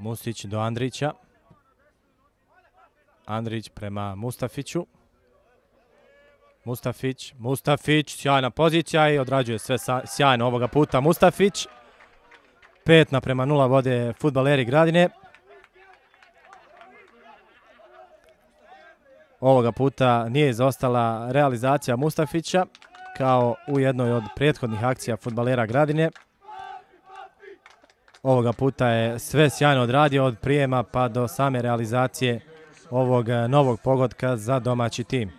Mustić do Andrića. Andrić prema Mustafiću. Mustafić, Mustafić, sjajna pozicija i odrađuje sve sjajno ovoga puta Mustafić. 5 na prema 0 vode futbaleri Gradine. Ovoga puta nije izostala realizacija Mustafića kao u jednoj od prethodnih akcija futbalera Gradine. Ovoga puta je sve sjajno odradio od prijema pa do same realizacije ovog eh, novog pogotka za domaći tim.